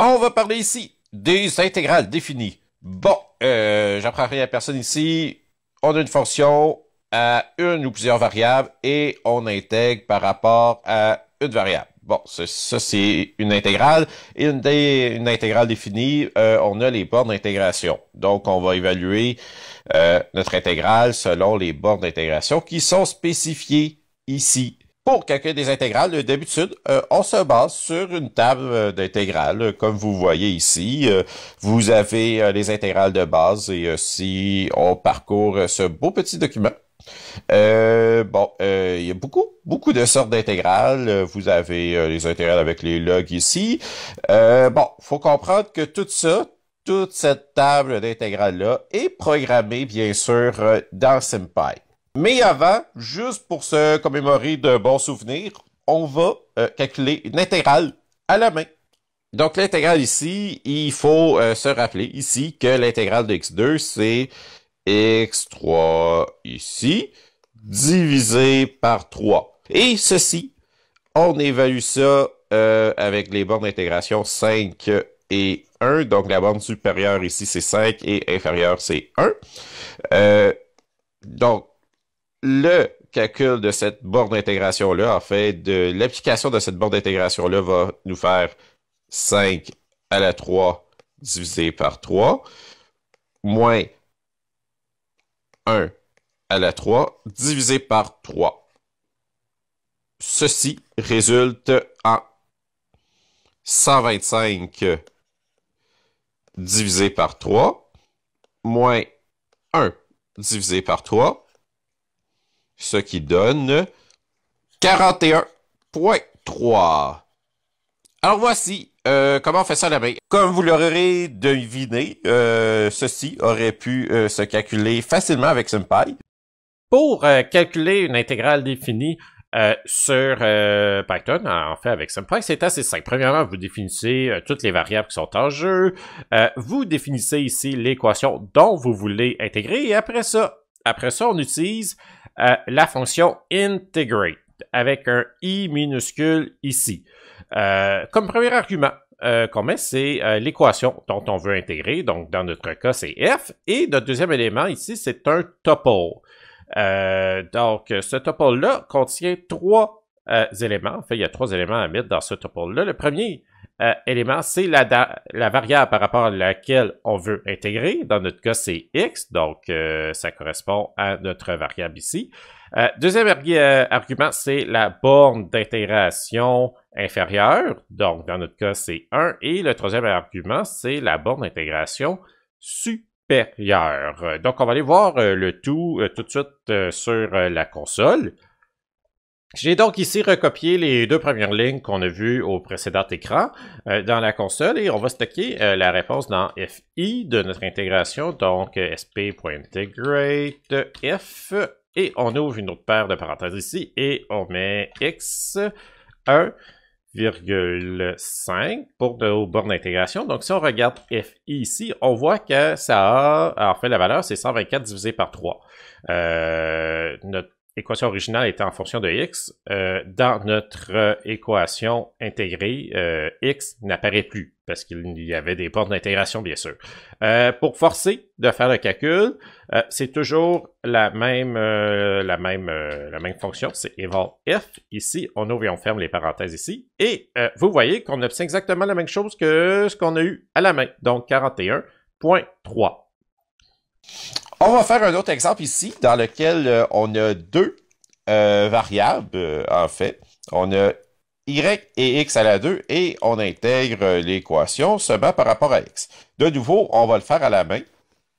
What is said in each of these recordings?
On va parler ici des intégrales définies. Bon, euh, j'apprends rien à personne ici. On a une fonction à une ou plusieurs variables et on intègre par rapport à une variable. Bon, ça c'est une intégrale. Et une, intégrale définie, euh, on a les bornes d'intégration. Donc, on va évaluer euh, notre intégrale selon les bornes d'intégration qui sont spécifiées ici pour calculer des intégrales, euh, d'habitude, euh, on se base sur une table euh, d'intégrales, comme vous voyez ici. vous avez les intégrales de base et aussi, on parcourt ce beau petit document, bon, il y a beaucoup, beaucoup de sortes d'intégrales. Vous avez les intégrales avec les logs ici. bon, faut comprendre que tout ça, toute cette table d'intégrales-là est programmée, bien sûr, dans SimPy. Mais avant, juste pour se commémorer de bons souvenirs on va euh, calculer une intégrale à la main. Donc l'intégrale ici, il faut euh, se rappeler ici que l'intégrale de x2, c'est x3 ici, divisé par 3. Et ceci, on évalue ça euh, avec les bornes d'intégration 5 et 1. Donc la borne supérieure ici, c'est 5 et inférieure, c'est 1. donc le calcul de cette borne d'intégration-là, en fait, de l'application de cette borne d'intégration-là va nous faire 5 à la 3 divisé par 3 moins 1 à la 3 divisé par 3. Ceci résulte en 125 divisé par 3 moins 1 divisé par 3 ce qui donne 41.3. Alors voici euh, comment on fait ça la Comme vous l'aurez deviné, euh, ceci aurait pu euh, se calculer facilement avec SumPy. Pour calculer une intégrale définie sur Python, en fait avec SumPy, c'est assez simple. Premièrement, vous définissez toutes les variables qui sont en jeu. vous définissez ici l'équation dont vous voulez intégrer. Et après ça, après ça, on utilise euh, la fonction integrate avec un i minuscule ici. Euh, comme premier argument euh, qu'on met, c'est euh, l'équation dont on veut intégrer. Donc, dans notre cas, c'est f. Et notre deuxième élément ici, c'est un tuple. donc, ce tuple-là contient trois éléments. En fait, il y a trois éléments à mettre dans ce tuple-là. Le premier, euh, élément, c'est la, la, variable par rapport à laquelle on veut intégrer. Dans notre cas, c'est x, donc euh, ça correspond à notre variable ici. Euh, deuxième argument, c'est la borne d'intégration inférieure, donc dans notre cas, c'est 1. Et le troisième argument, c'est la borne d'intégration supérieure. Donc, on va aller voir le tout tout de suite sur la console. J'ai donc ici recopié les deux premières lignes qu'on a vues au précédent écran euh, dans la console et on va stocker euh, la réponse dans FI de notre intégration, donc sp.integrate f et on ouvre une autre paire de parenthèses ici et on met x 1,5 pour nos bornes d'intégration. Donc si on regarde FI ici, on voit que ça a, en fait la valeur c'est 124 divisé par 3. Euh, notre l'équation originale était en fonction de x, euh, dans notre euh, équation intégrée, euh, x n'apparaît plus parce qu'il y avait des portes d'intégration, bien sûr. pour forcer de faire le calcul, c'est toujours la même, la même, la même fonction, c'est eval f. Ici, on ouvre et on ferme les parenthèses ici. Et vous voyez qu'on obtient exactement la même chose que ce qu'on a eu à la main, donc 41.3. On va faire un autre exemple ici dans lequel euh, on a deux euh, variables, euh, en fait. On a y et x à la 2 et on intègre l'équation seulement par rapport à x. De nouveau, on va le faire à la main.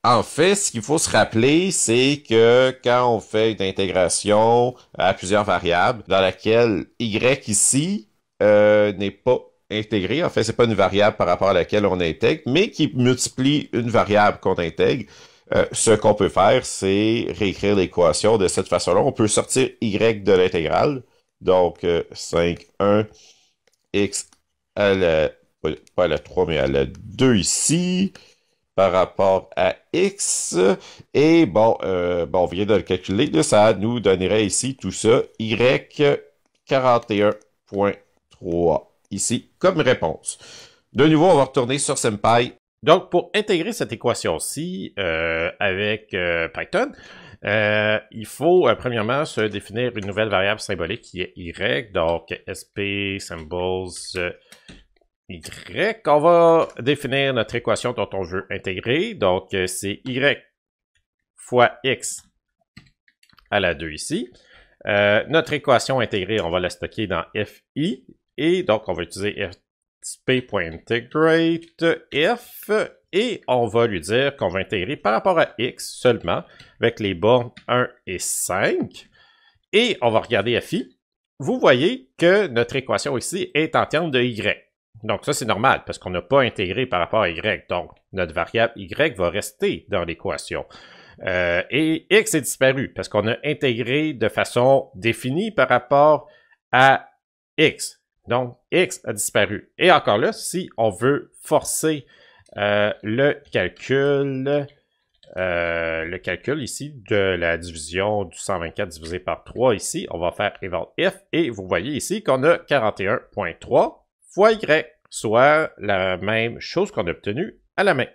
En fait, ce qu'il faut se rappeler, c'est que quand on fait une intégration à plusieurs variables, dans laquelle y ici n'est pas intégré, en fait, c'est pas une variable par rapport à laquelle on intègre, mais qui multiplie une variable qu'on intègre, euh, ce qu'on peut faire, c'est réécrire l'équation de cette façon-là. On peut sortir y de l'intégrale. Donc, 5, euh, 1, x à la, pas à la 3, mais à la 2 ici, par rapport à x. Et bon, euh, bon on vient de le calculer. de ça nous donnerait ici tout ça, y 41.3 ici comme réponse. De nouveau, on va retourner sur SemPy donc, pour intégrer cette équation-ci euh, avec euh, Python, euh, il faut premièrement se définir une nouvelle variable symbolique qui est y, donc sp symbols y. On va définir notre équation dont on veut intégrer, donc c'est y fois x à la 2 ici. notre équation intégrée, on va la stocker dans fi, et donc on va utiliser p.integrate f et on va lui dire qu'on va intégrer par rapport à x seulement avec les bornes 1 et 5. Et on va regarder à Vous voyez que notre équation ici est en termes de y. Donc ça, c'est normal parce qu'on n'a pas intégré par rapport à y. Donc notre variable y va rester dans l'équation. Euh, et x est disparu parce qu'on a intégré de façon définie par rapport à x. Donc, X a disparu. Et encore là, si on veut forcer euh, le calcul, euh, le calcul ici de la division du 124 divisé par 3 ici, on va faire évent F et vous voyez ici qu'on a 41.3 fois Y, soit la même chose qu'on a obtenue à la main.